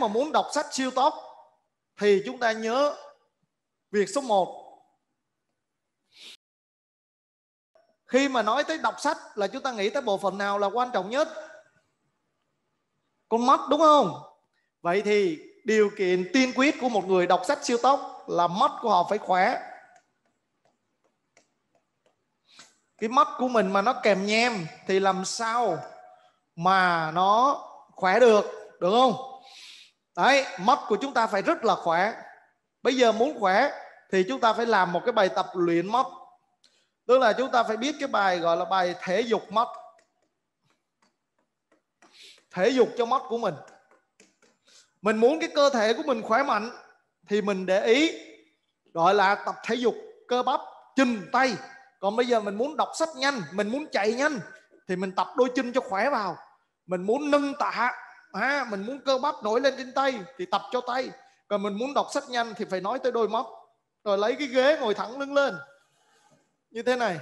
mà muốn đọc sách siêu tốt thì chúng ta nhớ việc số 1 khi mà nói tới đọc sách là chúng ta nghĩ tới bộ phận nào là quan trọng nhất con mắt đúng không vậy thì điều kiện tiên quyết của một người đọc sách siêu tốc là mắt của họ phải khỏe cái mắt của mình mà nó kèm nhem thì làm sao mà nó khỏe được được không đấy mắt của chúng ta phải rất là khỏe bây giờ muốn khỏe thì chúng ta phải làm một cái bài tập luyện mắt tức là chúng ta phải biết cái bài gọi là bài thể dục mắt thể dục cho mắt của mình mình muốn cái cơ thể của mình khỏe mạnh thì mình để ý gọi là tập thể dục cơ bắp chân tay còn bây giờ mình muốn đọc sách nhanh mình muốn chạy nhanh thì mình tập đôi chân cho khỏe vào mình muốn nâng tạ ha mình muốn cơ bắp nổi lên trên tay thì tập cho tay còn mình muốn đọc sách nhanh thì phải nói tới đôi mắt rồi lấy cái ghế ngồi thẳng lưng lên như thế này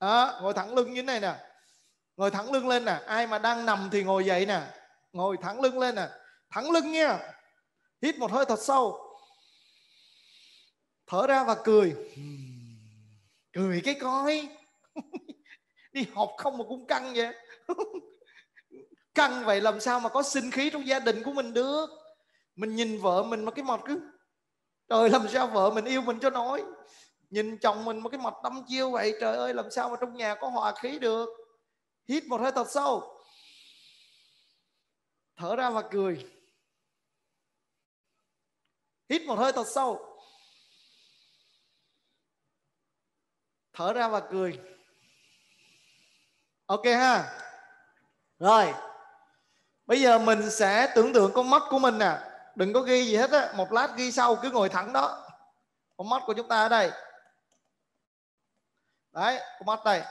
đó, ngồi thẳng lưng như thế này nè ngồi thẳng lưng lên nè ai mà đang nằm thì ngồi dậy nè ngồi thẳng lưng lên nè thẳng lưng nha hít một hơi thật sâu thở ra và cười cười cái coi đi học không mà cũng căng vậy căng vậy làm sao mà có sinh khí trong gia đình của mình được mình nhìn vợ mình mà cái mặt cứ trời làm sao vợ mình yêu mình cho nói nhìn chồng mình mà cái mặt đâm chiêu vậy trời ơi làm sao mà trong nhà có hòa khí được hít một hơi thật sâu thở ra và cười hít một hơi thật sâu thở ra và cười ok ha rồi bây giờ mình sẽ tưởng tượng con mắt của mình nè à. đừng có ghi gì hết á một lát ghi sau cứ ngồi thẳng đó con mắt của chúng ta ở đây đấy con mắt đây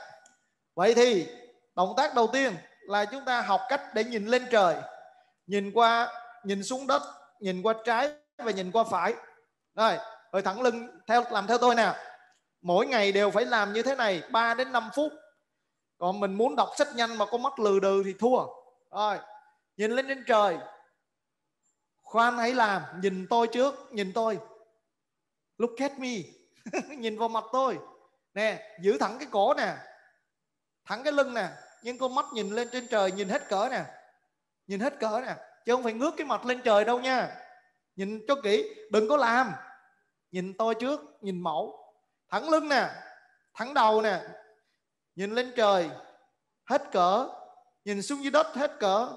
vậy thì động tác đầu tiên là chúng ta học cách để nhìn lên trời nhìn qua nhìn xuống đất nhìn qua trái và nhìn qua phải rồi rồi thẳng lưng theo làm theo tôi nè mỗi ngày đều phải làm như thế này 3 đến 5 phút còn mình muốn đọc sách nhanh mà có mắt lừ đừ thì thua rồi nhìn lên trên trời khoan hãy làm nhìn tôi trước nhìn tôi look at me nhìn vào mặt tôi nè giữ thẳng cái cổ nè thẳng cái lưng nè nhưng con mắt nhìn lên trên trời nhìn hết cỡ nè nhìn hết cỡ nè chứ không phải ngước cái mặt lên trời đâu nha nhìn cho kỹ đừng có làm nhìn tôi trước nhìn mẫu thẳng lưng nè thẳng đầu nè nhìn lên trời hết cỡ nhìn xuống dưới đất hết cỡ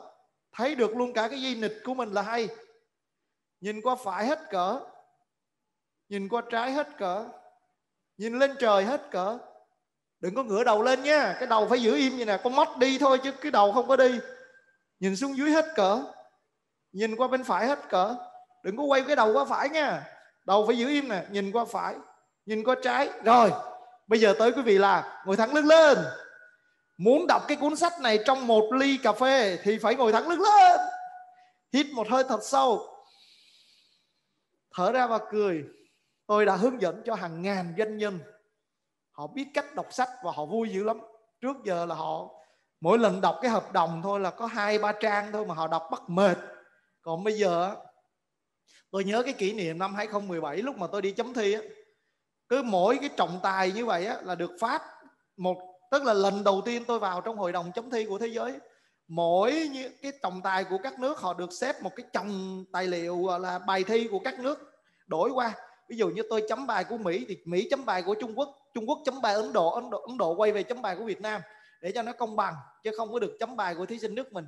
thấy được luôn cả cái di nịch của mình là hay nhìn qua phải hết cỡ nhìn qua trái hết cỡ nhìn lên trời hết cỡ đừng có ngửa đầu lên nha cái đầu phải giữ im như nè con mắt đi thôi chứ cái đầu không có đi nhìn xuống dưới hết cỡ nhìn qua bên phải hết cỡ đừng có quay cái đầu qua phải nha đầu phải giữ im nè nhìn qua phải nhìn qua trái rồi bây giờ tới quý vị là ngồi thẳng lưng lên Muốn đọc cái cuốn sách này trong một ly cà phê thì phải ngồi thẳng lưng lên. Hít một hơi thật sâu. Thở ra và cười. Tôi đã hướng dẫn cho hàng ngàn doanh nhân. Họ biết cách đọc sách và họ vui dữ lắm. Trước giờ là họ mỗi lần đọc cái hợp đồng thôi là có hai ba trang thôi mà họ đọc bắt mệt. Còn bây giờ tôi nhớ cái kỷ niệm năm 2017 lúc mà tôi đi chấm thi á, cứ mỗi cái trọng tài như vậy á, là được phát một tức là lần đầu tiên tôi vào trong hội đồng chấm thi của thế giới mỗi những cái trọng tài của các nước họ được xếp một cái chồng tài liệu là bài thi của các nước đổi qua ví dụ như tôi chấm bài của mỹ thì mỹ chấm bài của trung quốc trung quốc chấm bài ấn độ ấn độ ấn độ quay về chấm bài của việt nam để cho nó công bằng chứ không có được chấm bài của thí sinh nước mình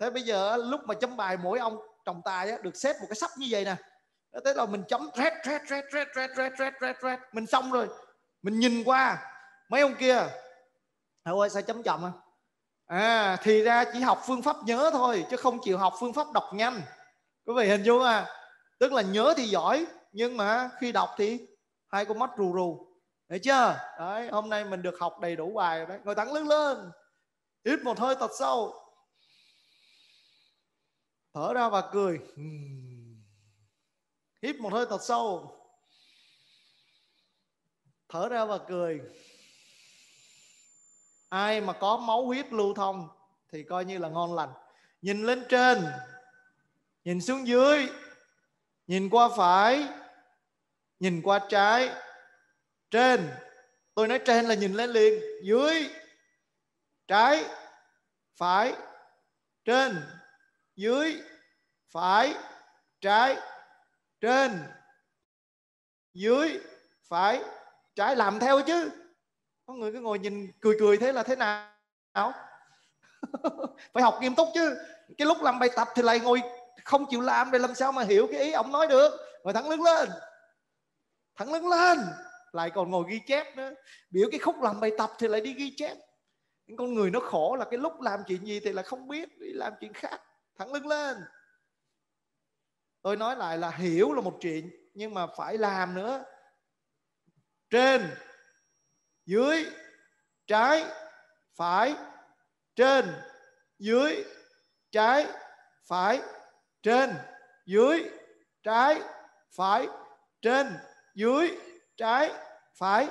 thế bây giờ lúc mà chấm bài mỗi ông trọng tài được xếp một cái sắp như vậy nè thế là mình chấm red red red red red red red red red mình xong rồi mình nhìn qua mấy ông kia Hậu ơi sao chấm chậm à? à thì ra chỉ học phương pháp nhớ thôi chứ không chịu học phương pháp đọc nhanh quý vị hình dung à tức là nhớ thì giỏi nhưng mà khi đọc thì hai con mắt rù rù Đấy chưa? Đấy, hôm nay mình được học đầy đủ bài rồi đấy. Ngồi thẳng lưng lên. Hít một hơi thật sâu. Thở ra và cười. Hít một hơi thật sâu. Thở ra và cười ai mà có máu huyết lưu thông thì coi như là ngon lành nhìn lên trên nhìn xuống dưới nhìn qua phải nhìn qua trái trên tôi nói trên là nhìn lên liền dưới trái phải trên dưới phải trái trên dưới phải trái làm theo chứ có người cứ ngồi nhìn cười cười thế là thế nào phải học nghiêm túc chứ cái lúc làm bài tập thì lại ngồi không chịu làm để làm sao mà hiểu cái ý ông nói được ngồi thẳng lưng lên thẳng lưng lên lại còn ngồi ghi chép nữa biểu cái khúc làm bài tập thì lại đi ghi chép những con người nó khổ là cái lúc làm chuyện gì thì là không biết đi làm chuyện khác thẳng lưng lên tôi nói lại là hiểu là một chuyện nhưng mà phải làm nữa trên dưới trái phải trên dưới trái phải trên dưới trái phải trên dưới trái phải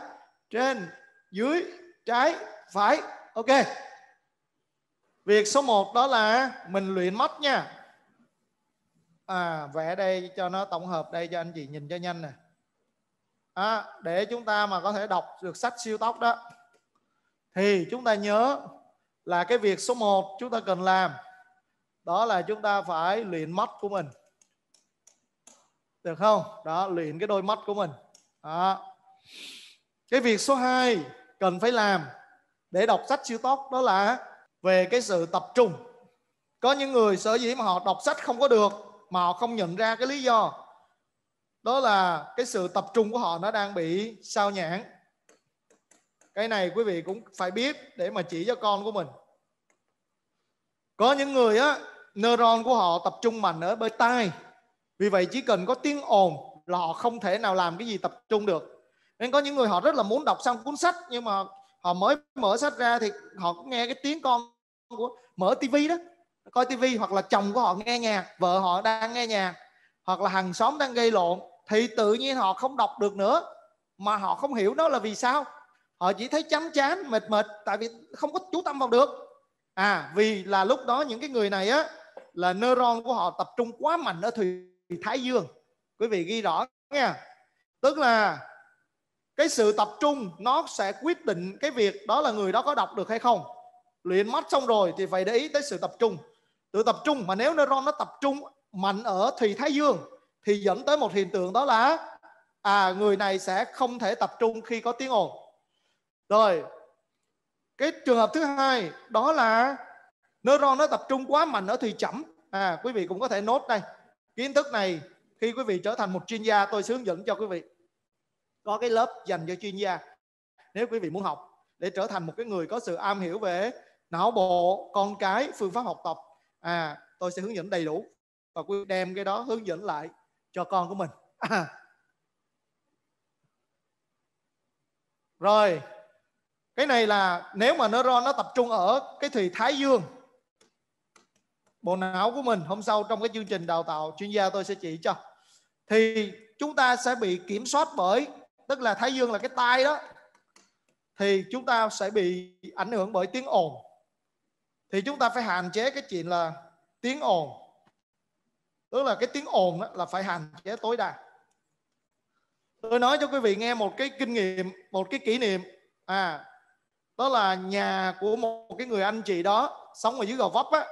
trên dưới trái phải ok việc số 1 đó là mình luyện mắt nha à vẽ đây cho nó tổng hợp đây cho anh chị nhìn cho nhanh nè à, để chúng ta mà có thể đọc được sách siêu tốc đó thì chúng ta nhớ là cái việc số 1 chúng ta cần làm đó là chúng ta phải luyện mắt của mình được không đó luyện cái đôi mắt của mình đó. cái việc số 2 cần phải làm để đọc sách siêu tốc đó là về cái sự tập trung có những người sở dĩ mà họ đọc sách không có được mà họ không nhận ra cái lý do đó là cái sự tập trung của họ nó đang bị sao nhãn cái này quý vị cũng phải biết để mà chỉ cho con của mình có những người á neuron của họ tập trung mạnh ở bên tai vì vậy chỉ cần có tiếng ồn là họ không thể nào làm cái gì tập trung được nên có những người họ rất là muốn đọc xong cuốn sách nhưng mà họ mới mở sách ra thì họ nghe cái tiếng con của mở tivi đó coi tivi hoặc là chồng của họ nghe nhạc vợ họ đang nghe nhạc hoặc là hàng xóm đang gây lộn thì tự nhiên họ không đọc được nữa mà họ không hiểu nó là vì sao họ chỉ thấy chán chán mệt mệt tại vì không có chú tâm vào được à vì là lúc đó những cái người này á là neuron của họ tập trung quá mạnh ở thùy thái dương quý vị ghi rõ nha tức là cái sự tập trung nó sẽ quyết định cái việc đó là người đó có đọc được hay không luyện mắt xong rồi thì phải để ý tới sự tập trung tự tập trung mà nếu neuron nó tập trung mạnh ở thùy thái dương thì dẫn tới một hiện tượng đó là à người này sẽ không thể tập trung khi có tiếng ồn rồi cái trường hợp thứ hai đó là neuron nó tập trung quá mạnh ở thì chậm à quý vị cũng có thể nốt đây kiến thức này khi quý vị trở thành một chuyên gia tôi hướng dẫn cho quý vị có cái lớp dành cho chuyên gia nếu quý vị muốn học để trở thành một cái người có sự am hiểu về não bộ con cái phương pháp học tập à tôi sẽ hướng dẫn đầy đủ và quý đem cái đó hướng dẫn lại cho con của mình rồi cái này là nếu mà neuron nó tập trung ở cái thùy thái dương bộ não của mình hôm sau trong cái chương trình đào tạo chuyên gia tôi sẽ chỉ cho thì chúng ta sẽ bị kiểm soát bởi tức là thái dương là cái tai đó thì chúng ta sẽ bị ảnh hưởng bởi tiếng ồn thì chúng ta phải hạn chế cái chuyện là tiếng ồn tức là cái tiếng ồn đó là phải hạn chế tối đa tôi nói cho quý vị nghe một cái kinh nghiệm một cái kỷ niệm à đó là nhà của một cái người anh chị đó sống ở dưới gò vấp á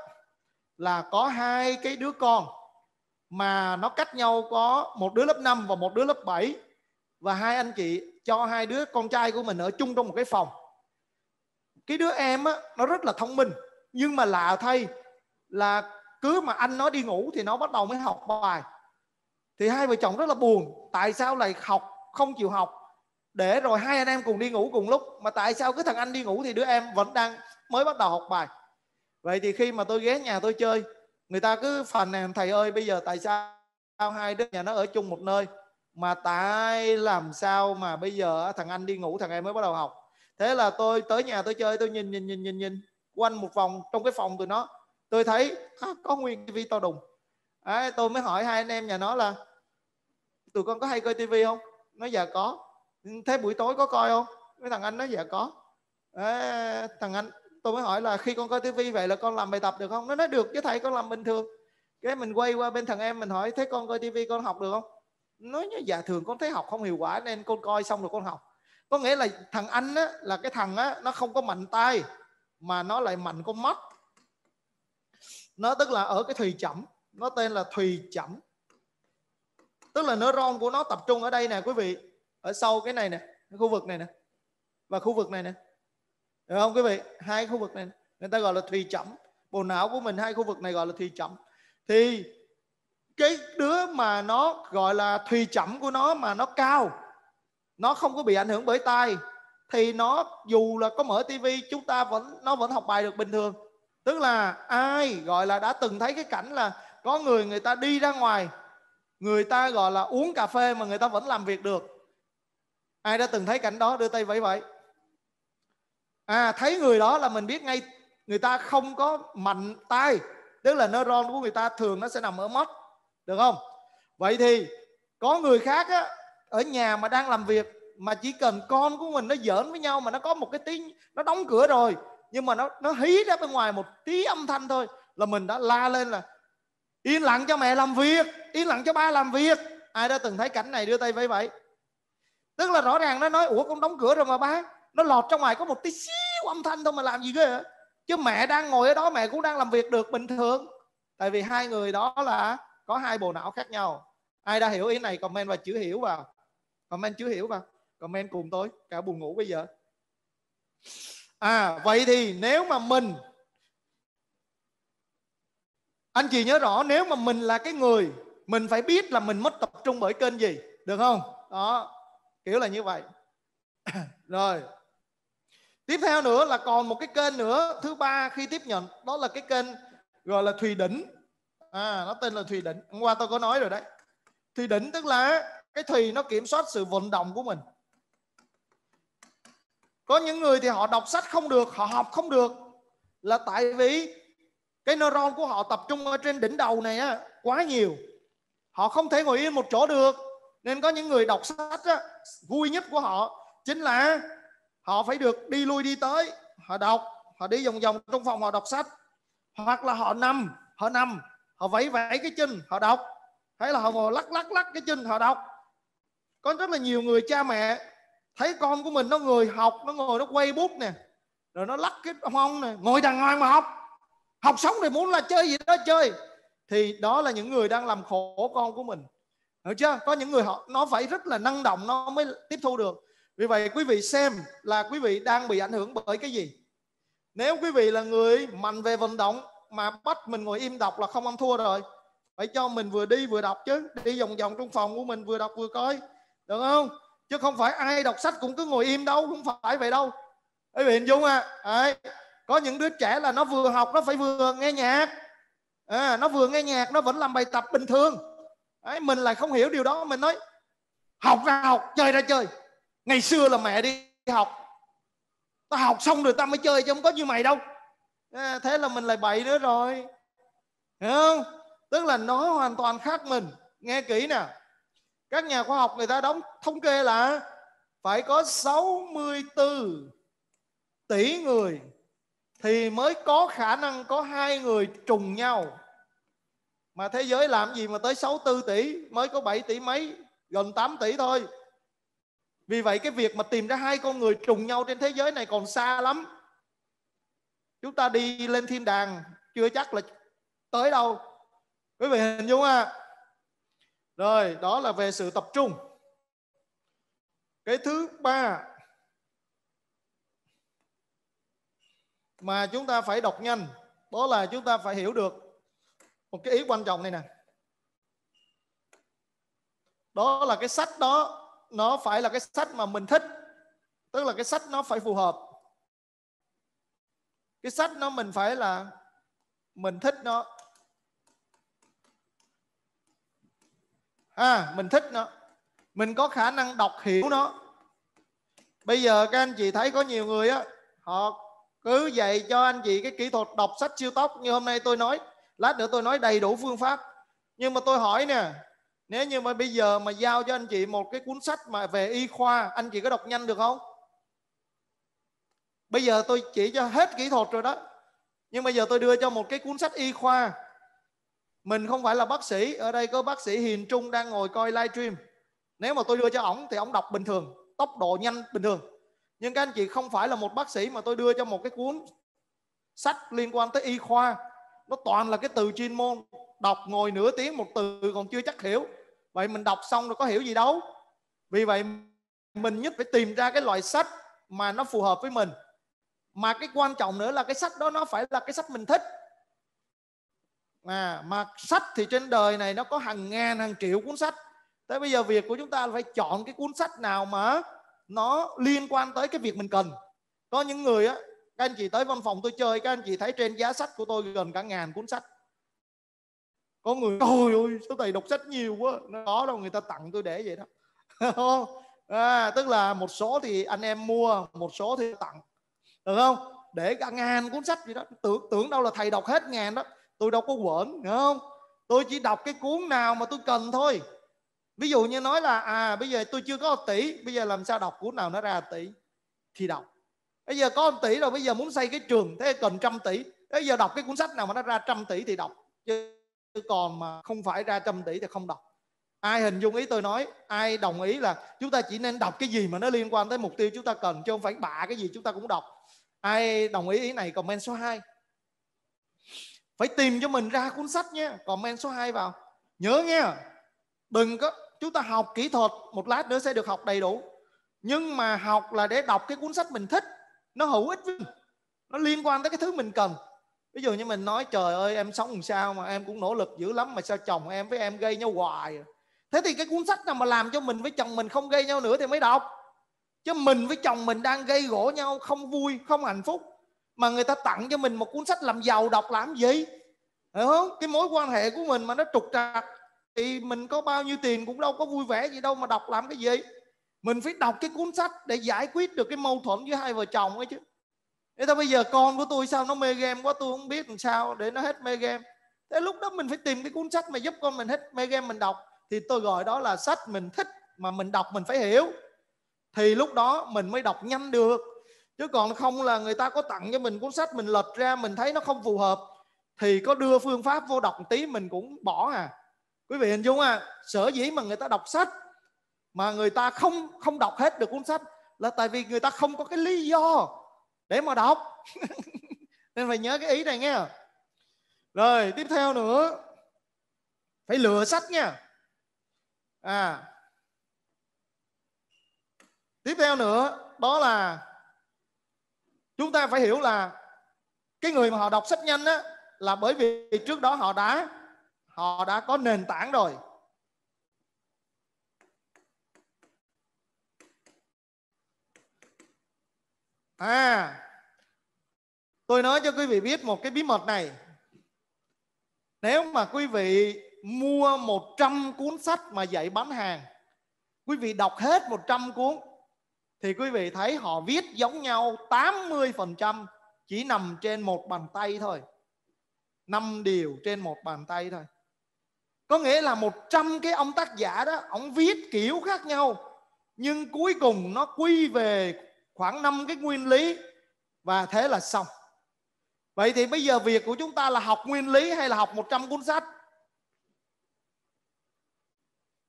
là có hai cái đứa con mà nó cách nhau có một đứa lớp 5 và một đứa lớp 7 và hai anh chị cho hai đứa con trai của mình ở chung trong một cái phòng cái đứa em á nó rất là thông minh nhưng mà lạ thay là cứ mà anh nó đi ngủ thì nó bắt đầu mới học bài thì hai vợ chồng rất là buồn tại sao lại học không chịu học để rồi hai anh em cùng đi ngủ cùng lúc mà tại sao cứ thằng anh đi ngủ thì đứa em vẫn đang mới bắt đầu học bài vậy thì khi mà tôi ghé nhà tôi chơi người ta cứ phàn nàn thầy ơi bây giờ tại sao hai đứa nhà nó ở chung một nơi mà tại làm sao mà bây giờ thằng anh đi ngủ thằng em mới bắt đầu học thế là tôi tới nhà tôi chơi tôi nhìn nhìn nhìn nhìn nhìn quanh một vòng trong cái phòng tụi nó tôi thấy à, có nguyên tivi to đùng à, tôi mới hỏi hai anh em nhà nó là tụi con có hay coi tivi không nó dạ có thế buổi tối có coi không mấy thằng anh nó dạ có à, thằng anh tôi mới hỏi là khi con coi tivi vậy là con làm bài tập được không nó nói được chứ thầy con làm bình thường cái mình quay qua bên thằng em mình hỏi thế con coi tivi con học được không nói dạ thường con thấy học không hiệu quả nên con coi xong rồi con học có nghĩa là thằng anh á, là cái thằng á, nó không có mạnh tay mà nó lại mạnh con mắt nó tức là ở cái thùy chậm nó tên là thùy chậm tức là neuron của nó tập trung ở đây nè quý vị ở sau cái này nè cái khu vực này nè và khu vực này nè được không quý vị hai khu vực này nè. người ta gọi là thùy chậm bộ não của mình hai khu vực này gọi là thùy chậm thì cái đứa mà nó gọi là thùy chậm của nó mà nó cao nó không có bị ảnh hưởng bởi tai thì nó dù là có mở tivi chúng ta vẫn nó vẫn học bài được bình thường tức là ai gọi là đã từng thấy cái cảnh là có người người ta đi ra ngoài người ta gọi là uống cà phê mà người ta vẫn làm việc được ai đã từng thấy cảnh đó đưa tay vẫy vẫy à thấy người đó là mình biết ngay người ta không có mạnh tay tức là neuron của người ta thường nó sẽ nằm ở mắt được không vậy thì có người khác á, ở nhà mà đang làm việc mà chỉ cần con của mình nó giỡn với nhau mà nó có một cái tiếng nó đóng cửa rồi nhưng mà nó nó hí ra bên ngoài một tí âm thanh thôi là mình đã la lên là yên lặng cho mẹ làm việc yên lặng cho ba làm việc ai đã từng thấy cảnh này đưa tay vẫy vẫy tức là rõ ràng nó nói ủa con đóng cửa rồi mà ba nó lọt trong ngoài có một tí xíu âm thanh thôi mà làm gì ghê hả? chứ mẹ đang ngồi ở đó mẹ cũng đang làm việc được bình thường tại vì hai người đó là có hai bộ não khác nhau ai đã hiểu ý này comment và chữ hiểu vào comment chữ hiểu vào comment cùng tôi cả buồn ngủ bây giờ à vậy thì nếu mà mình anh chị nhớ rõ nếu mà mình là cái người mình phải biết là mình mất tập trung bởi kênh gì được không đó kiểu là như vậy rồi tiếp theo nữa là còn một cái kênh nữa thứ ba khi tiếp nhận đó là cái kênh gọi là thùy đỉnh à nó tên là thùy đỉnh hôm qua tôi có nói rồi đấy thùy đỉnh tức là cái thùy nó kiểm soát sự vận động của mình có những người thì họ đọc sách không được họ học không được là tại vì cái neuron của họ tập trung ở trên đỉnh đầu này á, quá nhiều họ không thể ngồi yên một chỗ được nên có những người đọc sách á, vui nhất của họ chính là họ phải được đi lui đi tới họ đọc họ đi vòng vòng trong phòng họ đọc sách hoặc là họ nằm họ nằm họ vẫy vẫy cái chân họ đọc hay là họ ngồi lắc lắc lắc cái chân họ đọc có rất là nhiều người cha mẹ thấy con của mình nó người học nó ngồi nó quay bút nè rồi nó lắc cái hông nè ngồi đàng hoàng mà học học sống thì muốn là chơi gì đó chơi thì đó là những người đang làm khổ con của mình hiểu chưa có những người họ nó phải rất là năng động nó mới tiếp thu được vì vậy quý vị xem là quý vị đang bị ảnh hưởng bởi cái gì nếu quý vị là người mạnh về vận động mà bắt mình ngồi im đọc là không ăn thua rồi phải cho mình vừa đi vừa đọc chứ đi vòng vòng trong phòng của mình vừa đọc vừa coi được không chứ không phải ai đọc sách cũng cứ ngồi im đâu không phải vậy đâu quý vị hình dung à đấy. có những đứa trẻ là nó vừa học nó phải vừa nghe nhạc à, nó vừa nghe nhạc nó vẫn làm bài tập bình thường đấy, mình lại không hiểu điều đó mình nói học ra học chơi ra chơi ngày xưa là mẹ đi học ta học xong rồi ta mới chơi chứ không có như mày đâu à, thế là mình lại bậy nữa rồi hiểu không tức là nó hoàn toàn khác mình nghe kỹ nè các nhà khoa học người ta đóng thống kê là phải có 64 tỷ người thì mới có khả năng có hai người trùng nhau. Mà thế giới làm gì mà tới 64 tỷ, mới có 7 tỷ mấy, gần 8 tỷ thôi. Vì vậy cái việc mà tìm ra hai con người trùng nhau trên thế giới này còn xa lắm. Chúng ta đi lên thiên đàng chưa chắc là tới đâu. Quý vị hình dung à, rồi, đó là về sự tập trung. Cái thứ ba mà chúng ta phải đọc nhanh, đó là chúng ta phải hiểu được một cái ý quan trọng này nè. Đó là cái sách đó nó phải là cái sách mà mình thích. Tức là cái sách nó phải phù hợp. Cái sách nó mình phải là mình thích nó à, mình thích nó mình có khả năng đọc hiểu nó bây giờ các anh chị thấy có nhiều người á họ cứ dạy cho anh chị cái kỹ thuật đọc sách siêu tốc như hôm nay tôi nói lát nữa tôi nói đầy đủ phương pháp nhưng mà tôi hỏi nè nếu như mà bây giờ mà giao cho anh chị một cái cuốn sách mà về y khoa anh chị có đọc nhanh được không bây giờ tôi chỉ cho hết kỹ thuật rồi đó nhưng bây giờ tôi đưa cho một cái cuốn sách y khoa mình không phải là bác sĩ ở đây có bác sĩ hiền trung đang ngồi coi livestream nếu mà tôi đưa cho ổng thì ổng đọc bình thường tốc độ nhanh bình thường nhưng các anh chị không phải là một bác sĩ mà tôi đưa cho một cái cuốn sách liên quan tới y khoa nó toàn là cái từ chuyên môn đọc ngồi nửa tiếng một từ còn chưa chắc hiểu vậy mình đọc xong rồi có hiểu gì đâu vì vậy mình nhất phải tìm ra cái loại sách mà nó phù hợp với mình mà cái quan trọng nữa là cái sách đó nó phải là cái sách mình thích à, mà sách thì trên đời này nó có hàng ngàn hàng triệu cuốn sách tới bây giờ việc của chúng ta là phải chọn cái cuốn sách nào mà nó liên quan tới cái việc mình cần có những người á các anh chị tới văn phòng tôi chơi các anh chị thấy trên giá sách của tôi gần cả ngàn cuốn sách có người ôi ôi số thầy đọc sách nhiều quá nó có đâu người ta tặng tôi để vậy đó à, tức là một số thì anh em mua một số thì tặng được không để cả ngàn cuốn sách gì đó tưởng tưởng đâu là thầy đọc hết ngàn đó tôi đâu có quẩn hiểu không tôi chỉ đọc cái cuốn nào mà tôi cần thôi ví dụ như nói là à bây giờ tôi chưa có 1 tỷ bây giờ làm sao đọc cuốn nào nó ra 1 tỷ thì đọc bây giờ có 1 tỷ rồi bây giờ muốn xây cái trường thế cần trăm tỷ bây giờ đọc cái cuốn sách nào mà nó ra trăm tỷ thì đọc chứ còn mà không phải ra trăm tỷ thì không đọc ai hình dung ý tôi nói ai đồng ý là chúng ta chỉ nên đọc cái gì mà nó liên quan tới mục tiêu chúng ta cần chứ không phải bạ cái gì chúng ta cũng đọc ai đồng ý ý này comment số 2 phải tìm cho mình ra cuốn sách nhé comment số 2 vào nhớ nghe đừng có chúng ta học kỹ thuật một lát nữa sẽ được học đầy đủ nhưng mà học là để đọc cái cuốn sách mình thích nó hữu ích với mình. nó liên quan tới cái thứ mình cần ví dụ như mình nói trời ơi em sống làm sao mà em cũng nỗ lực dữ lắm mà sao chồng em với em gây nhau hoài à? thế thì cái cuốn sách nào mà làm cho mình với chồng mình không gây nhau nữa thì mới đọc chứ mình với chồng mình đang gây gỗ nhau không vui không hạnh phúc mà người ta tặng cho mình một cuốn sách làm giàu đọc làm gì hiểu không cái mối quan hệ của mình mà nó trục trặc thì mình có bao nhiêu tiền cũng đâu có vui vẻ gì đâu mà đọc làm cái gì mình phải đọc cái cuốn sách để giải quyết được cái mâu thuẫn giữa hai vợ chồng ấy chứ thế ta bây giờ con của tôi sao nó mê game quá tôi không biết làm sao để nó hết mê game thế lúc đó mình phải tìm cái cuốn sách mà giúp con mình hết mê game mình đọc thì tôi gọi đó là sách mình thích mà mình đọc mình phải hiểu thì lúc đó mình mới đọc nhanh được chứ còn không là người ta có tặng cho mình cuốn sách mình lật ra mình thấy nó không phù hợp thì có đưa phương pháp vô đọc một tí mình cũng bỏ à quý vị hình dung à sở dĩ mà người ta đọc sách mà người ta không không đọc hết được cuốn sách là tại vì người ta không có cái lý do để mà đọc nên phải nhớ cái ý này nghe rồi tiếp theo nữa phải lựa sách nha à tiếp theo nữa đó là chúng ta phải hiểu là cái người mà họ đọc sách nhanh á là bởi vì trước đó họ đã họ đã có nền tảng rồi à tôi nói cho quý vị biết một cái bí mật này nếu mà quý vị mua 100 cuốn sách mà dạy bán hàng quý vị đọc hết 100 cuốn thì quý vị thấy họ viết giống nhau 80% chỉ nằm trên một bàn tay thôi. 5 điều trên một bàn tay thôi. Có nghĩa là 100 cái ông tác giả đó, ông viết kiểu khác nhau nhưng cuối cùng nó quy về khoảng 5 cái nguyên lý và thế là xong. Vậy thì bây giờ việc của chúng ta là học nguyên lý hay là học 100 cuốn sách?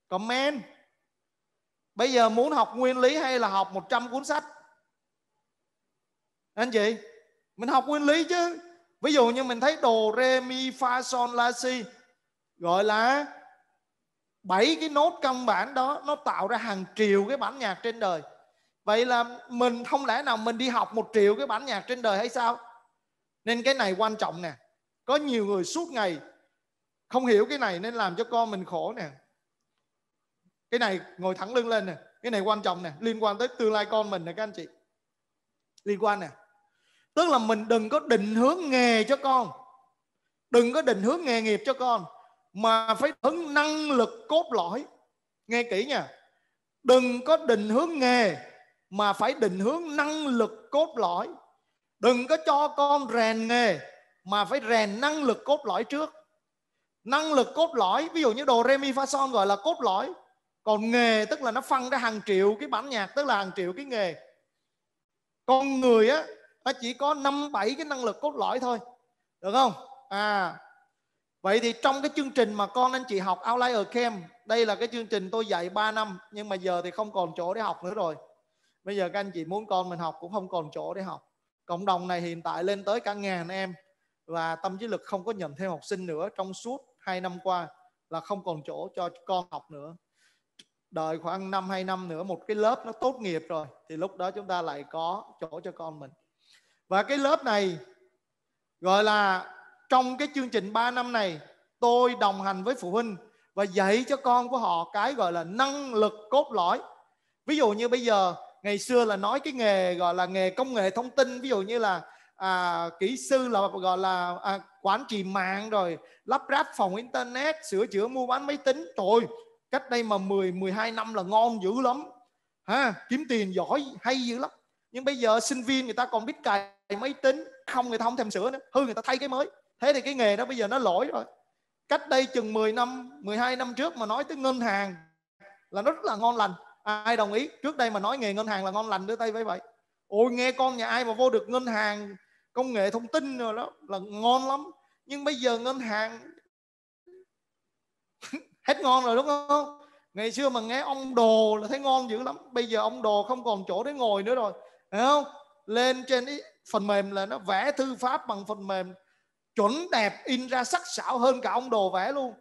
Comment bây giờ muốn học nguyên lý hay là học 100 cuốn sách anh chị mình học nguyên lý chứ ví dụ như mình thấy đồ re mi fa son la si gọi là bảy cái nốt căn bản đó nó tạo ra hàng triệu cái bản nhạc trên đời vậy là mình không lẽ nào mình đi học một triệu cái bản nhạc trên đời hay sao nên cái này quan trọng nè có nhiều người suốt ngày không hiểu cái này nên làm cho con mình khổ nè cái này ngồi thẳng lưng lên nè cái này quan trọng nè liên quan tới tương lai con mình nè các anh chị liên quan nè tức là mình đừng có định hướng nghề cho con đừng có định hướng nghề nghiệp cho con mà phải hướng năng lực cốt lõi nghe kỹ nha đừng có định hướng nghề mà phải định hướng năng lực cốt lõi đừng có cho con rèn nghề mà phải rèn năng lực cốt lõi trước năng lực cốt lõi ví dụ như đồ Remi pha son gọi là cốt lõi còn nghề tức là nó phân ra hàng triệu cái bản nhạc tức là hàng triệu cái nghề con người á nó chỉ có năm bảy cái năng lực cốt lõi thôi được không à vậy thì trong cái chương trình mà con anh chị học Outlier Camp đây là cái chương trình tôi dạy 3 năm nhưng mà giờ thì không còn chỗ để học nữa rồi bây giờ các anh chị muốn con mình học cũng không còn chỗ để học cộng đồng này hiện tại lên tới cả ngàn em và tâm trí lực không có nhận thêm học sinh nữa trong suốt 2 năm qua là không còn chỗ cho con học nữa đợi khoảng năm hai năm nữa một cái lớp nó tốt nghiệp rồi thì lúc đó chúng ta lại có chỗ cho con mình. Và cái lớp này gọi là trong cái chương trình 3 năm này tôi đồng hành với phụ huynh và dạy cho con của họ cái gọi là năng lực cốt lõi. Ví dụ như bây giờ ngày xưa là nói cái nghề gọi là nghề công nghệ thông tin ví dụ như là à, kỹ sư là gọi là à, quản trị mạng rồi lắp ráp phòng internet sửa chữa mua bán máy tính rồi cách đây mà 10 12 năm là ngon dữ lắm ha kiếm tiền giỏi hay dữ lắm nhưng bây giờ sinh viên người ta còn biết cài máy tính không người ta không thêm sửa nữa hư người ta thay cái mới thế thì cái nghề đó bây giờ nó lỗi rồi cách đây chừng 10 năm 12 năm trước mà nói tới ngân hàng là nó rất là ngon lành ai đồng ý trước đây mà nói nghề ngân hàng là ngon lành đưa tay với vậy ôi nghe con nhà ai mà vô được ngân hàng công nghệ thông tin rồi đó là ngon lắm nhưng bây giờ ngân hàng hết ngon rồi đúng không ngày xưa mà nghe ông đồ là thấy ngon dữ lắm bây giờ ông đồ không còn chỗ để ngồi nữa rồi hiểu không lên trên ý, phần mềm là nó vẽ thư pháp bằng phần mềm chuẩn đẹp in ra sắc sảo hơn cả ông đồ vẽ luôn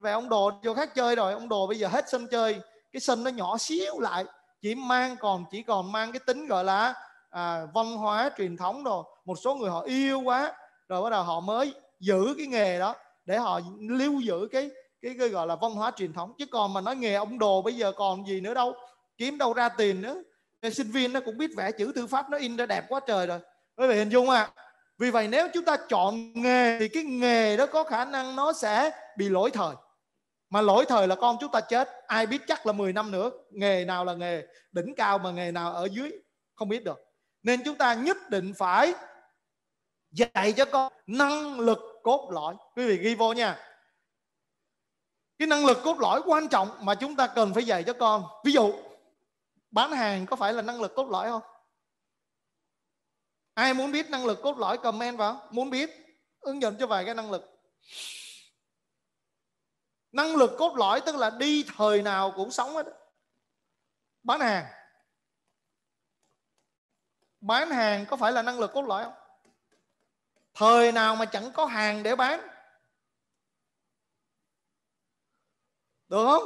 về ông đồ vô khác chơi rồi ông đồ bây giờ hết sân chơi cái sân nó nhỏ xíu lại chỉ mang còn chỉ còn mang cái tính gọi là à, văn hóa truyền thống rồi một số người họ yêu quá rồi bắt đầu họ mới giữ cái nghề đó để họ lưu giữ cái cái, cái gọi là văn hóa truyền thống chứ còn mà nói nghề ông đồ bây giờ còn gì nữa đâu kiếm đâu ra tiền nữa sinh viên nó cũng biết vẽ chữ thư pháp nó in ra đẹp quá trời rồi quý vị hình dung à vì vậy nếu chúng ta chọn nghề thì cái nghề đó có khả năng nó sẽ bị lỗi thời mà lỗi thời là con chúng ta chết ai biết chắc là 10 năm nữa nghề nào là nghề đỉnh cao mà nghề nào ở dưới không biết được nên chúng ta nhất định phải dạy cho con năng lực cốt lõi quý vị ghi vô nha cái năng lực cốt lõi quan trọng mà chúng ta cần phải dạy cho con ví dụ bán hàng có phải là năng lực cốt lõi không ai muốn biết năng lực cốt lõi comment vào muốn biết ứng dụng cho vài cái năng lực năng lực cốt lõi tức là đi thời nào cũng sống hết bán hàng bán hàng có phải là năng lực cốt lõi không thời nào mà chẳng có hàng để bán Được không?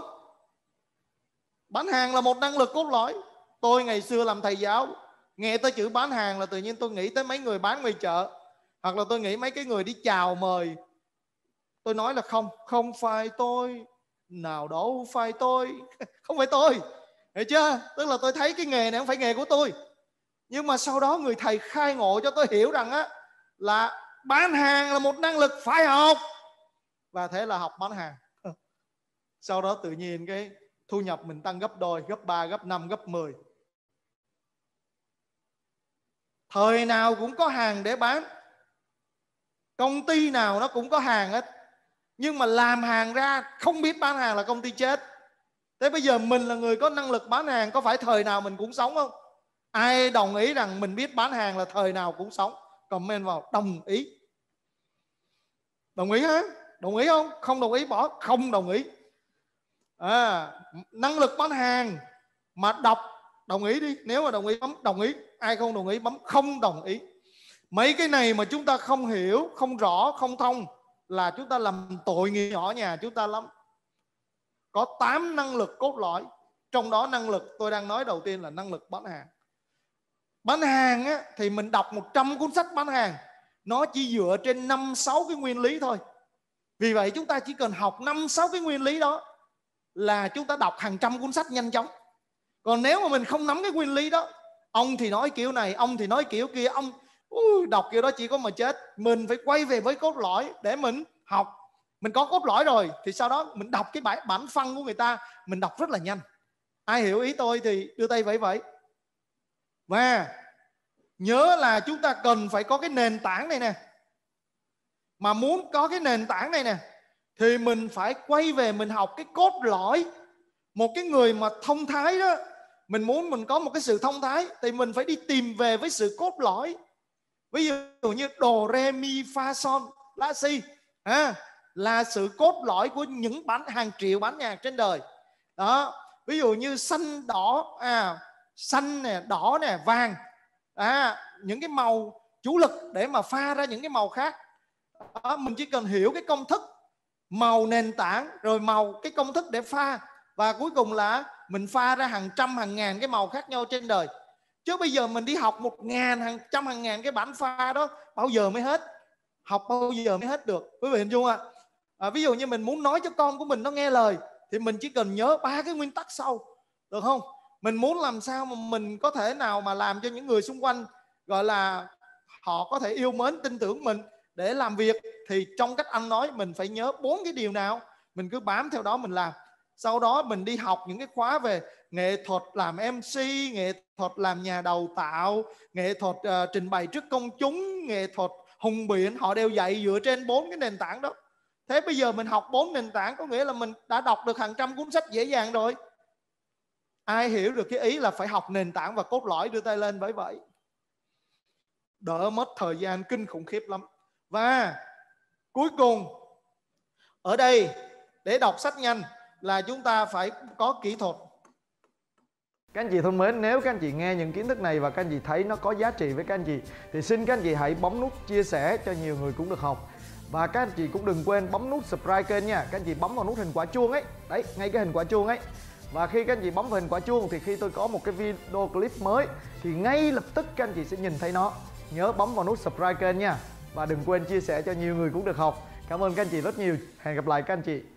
Bán hàng là một năng lực cốt lõi. Tôi ngày xưa làm thầy giáo, nghe tới chữ bán hàng là tự nhiên tôi nghĩ tới mấy người bán ngoài chợ. Hoặc là tôi nghĩ mấy cái người đi chào mời. Tôi nói là không, không phải tôi. Nào đâu phải tôi. Không phải tôi. Hiểu chưa? Tức là tôi thấy cái nghề này không phải nghề của tôi. Nhưng mà sau đó người thầy khai ngộ cho tôi hiểu rằng á là bán hàng là một năng lực phải học. Và thế là học bán hàng sau đó tự nhiên cái thu nhập mình tăng gấp đôi gấp ba gấp năm gấp mười thời nào cũng có hàng để bán công ty nào nó cũng có hàng hết nhưng mà làm hàng ra không biết bán hàng là công ty chết thế bây giờ mình là người có năng lực bán hàng có phải thời nào mình cũng sống không ai đồng ý rằng mình biết bán hàng là thời nào cũng sống comment vào đồng ý đồng ý hả đồng ý không không đồng ý bỏ không đồng ý à, năng lực bán hàng mà đọc đồng ý đi nếu mà đồng ý bấm đồng ý ai không đồng ý bấm không đồng ý mấy cái này mà chúng ta không hiểu không rõ không thông là chúng ta làm tội nghiệp nhỏ nhà chúng ta lắm có 8 năng lực cốt lõi trong đó năng lực tôi đang nói đầu tiên là năng lực bán hàng bán hàng á, thì mình đọc 100 cuốn sách bán hàng nó chỉ dựa trên năm sáu cái nguyên lý thôi vì vậy chúng ta chỉ cần học năm sáu cái nguyên lý đó là chúng ta đọc hàng trăm cuốn sách nhanh chóng còn nếu mà mình không nắm cái nguyên lý đó ông thì nói kiểu này ông thì nói kiểu kia ông uh, đọc kiểu đó chỉ có mà chết mình phải quay về với cốt lõi để mình học mình có cốt lõi rồi thì sau đó mình đọc cái bản, bản phân của người ta mình đọc rất là nhanh ai hiểu ý tôi thì đưa tay vẫy vẫy và nhớ là chúng ta cần phải có cái nền tảng này nè mà muốn có cái nền tảng này nè thì mình phải quay về mình học cái cốt lõi một cái người mà thông thái đó mình muốn mình có một cái sự thông thái thì mình phải đi tìm về với sự cốt lõi ví dụ như đồ re mi fa son la si à, là sự cốt lõi của những bản hàng triệu bản nhạc trên đời đó ví dụ như xanh đỏ à xanh nè đỏ nè vàng à những cái màu chủ lực để mà pha ra những cái màu khác đó, mình chỉ cần hiểu cái công thức màu nền tảng rồi màu cái công thức để pha và cuối cùng là mình pha ra hàng trăm hàng ngàn cái màu khác nhau trên đời chứ bây giờ mình đi học một ngàn hàng trăm hàng ngàn cái bản pha đó bao giờ mới hết học bao giờ mới hết được quý vị hình dung ạ à? à, ví dụ như mình muốn nói cho con của mình nó nghe lời thì mình chỉ cần nhớ ba cái nguyên tắc sau được không mình muốn làm sao mà mình có thể nào mà làm cho những người xung quanh gọi là họ có thể yêu mến tin tưởng mình để làm việc thì trong cách anh nói mình phải nhớ bốn cái điều nào mình cứ bám theo đó mình làm sau đó mình đi học những cái khóa về nghệ thuật làm mc nghệ thuật làm nhà đầu tạo nghệ thuật uh, trình bày trước công chúng nghệ thuật hùng biện họ đều dạy dựa trên bốn cái nền tảng đó thế bây giờ mình học bốn nền tảng có nghĩa là mình đã đọc được hàng trăm cuốn sách dễ dàng rồi ai hiểu được cái ý là phải học nền tảng và cốt lõi đưa tay lên bởi vậy đỡ mất thời gian kinh khủng khiếp lắm và cuối cùng ở đây để đọc sách nhanh là chúng ta phải có kỹ thuật. Các anh chị thân mến, nếu các anh chị nghe những kiến thức này và các anh chị thấy nó có giá trị với các anh chị thì xin các anh chị hãy bấm nút chia sẻ cho nhiều người cũng được học. Và các anh chị cũng đừng quên bấm nút subscribe kênh nha. Các anh chị bấm vào nút hình quả chuông ấy. Đấy, ngay cái hình quả chuông ấy. Và khi các anh chị bấm vào hình quả chuông thì khi tôi có một cái video clip mới thì ngay lập tức các anh chị sẽ nhìn thấy nó. Nhớ bấm vào nút subscribe kênh nha và đừng quên chia sẻ cho nhiều người cũng được học cảm ơn các anh chị rất nhiều hẹn gặp lại các anh chị